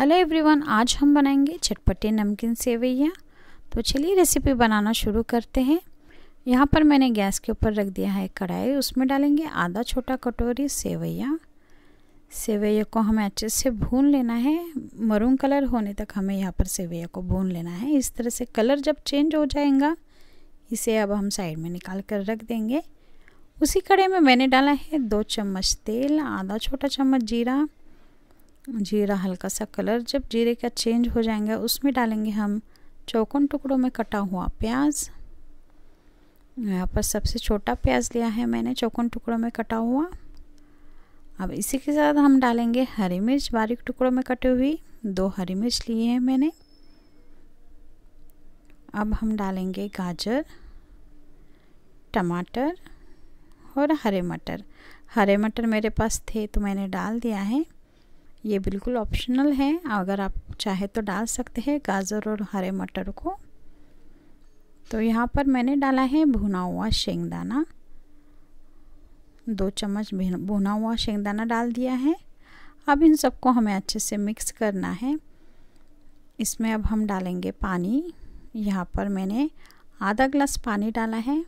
hello everyone आज हम बनाएंगे चटपटे नमकीन सेवैया तो चलिए रेसिपी बनाना शुरू करते हैं यहाँ पर मैंने गैस के ऊपर रख दिया है कढ़ाई उसमें डालेंगे आधा छोटा कटोरी सेवैया सेवैया को हमें अच्छे से भून लेना है मरून कलर होने तक हमें यहाँ पर सेवैया को भून लेना है इस तरह से कलर जब चेंज हो जाएगा इसे अब हम साइड में निकाल कर रख देंगे उसी कढ़ाई में मैंने डाला है दो चम्मच तेल आधा छोटा चम्मच जीरा जीरा हल्का सा कलर जब जीरे का चेंज हो जाएंगे उसमें डालेंगे हम चौकोन टुकड़ों में कटा हुआ प्याज यहाँ पर सबसे छोटा प्याज लिया है मैंने चौकोन टुकड़ों में कटा हुआ अब इसी के साथ हम डालेंगे हरी मिर्च बारीक टुकड़ों में कटी हुई दो हरी मिर्च लिए हैं मैंने अब हम डालेंगे गाजर टमाटर और हरे मटर हरे मटर मेरे पास थे तो मैंने डाल दिया है ये बिल्कुल ऑप्शनल है अगर आप चाहे तो डाल सकते हैं गाजर और हरे मटर को तो यहाँ पर मैंने डाला है भुना हुआ शेंगदाना दो चम्मच भुना हुआ शेंगदाना डाल दिया है अब इन सबको हमें अच्छे से मिक्स करना है इसमें अब हम डालेंगे पानी यहाँ पर मैंने आधा ग्लास पानी डाला है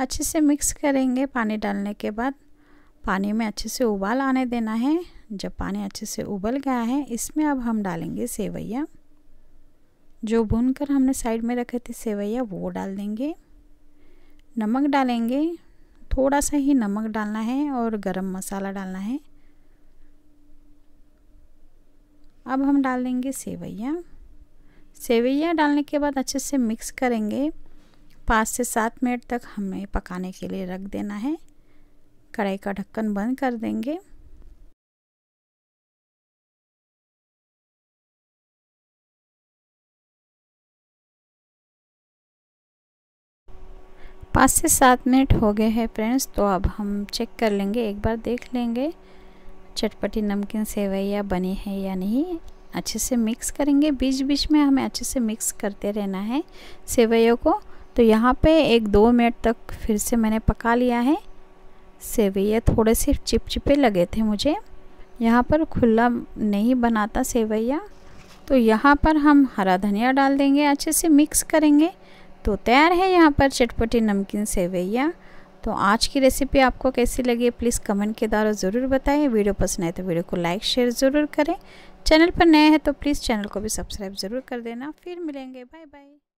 अच्छे से मिक्स करेंगे पानी डालने के बाद पानी में अच्छे से उबाल आने देना है जब पानी अच्छे से उबल गया है इसमें अब हम डालेंगे सेवैया जो भून कर हमने साइड में रखे थे सेवैया वो डाल देंगे नमक डालेंगे थोड़ा सा ही नमक डालना है और गरम मसाला डालना है अब हम डाल देंगे सेवैया सेवैया डालने के बाद अच्छे से मिक्स करेंगे पाँच से सात मिनट तक हमें पकाने के लिए रख देना है कढ़ाई का ढक्कन बंद कर देंगे पाँच से सात मिनट हो गए हैं फ्रेंड्स तो अब हम चेक कर लेंगे एक बार देख लेंगे चटपटी नमकीन सेवैया बनी है या नहीं अच्छे से मिक्स करेंगे बीच बीच में हमें अच्छे से मिक्स करते रहना है सेवैयों को तो यहाँ पे एक दो मिनट तक फिर से मैंने पका लिया है सेवैया थोड़े से चिपचिपे लगे थे मुझे यहाँ पर खुला नहीं बनाता सेवैया तो यहाँ पर हम हरा धनिया डाल देंगे अच्छे से मिक्स करेंगे तो तैयार है यहाँ पर चटपटी नमकीन सेवैया तो आज की रेसिपी आपको कैसी लगी प्लीज़ कमेंट के द्वारा ज़रूर बताएं वीडियो पसंद आए तो वीडियो को लाइक शेयर ज़रूर करें चैनल पर नए हैं तो प्लीज़ चैनल को भी सब्सक्राइब ज़रूर कर देना फिर मिलेंगे बाय बाय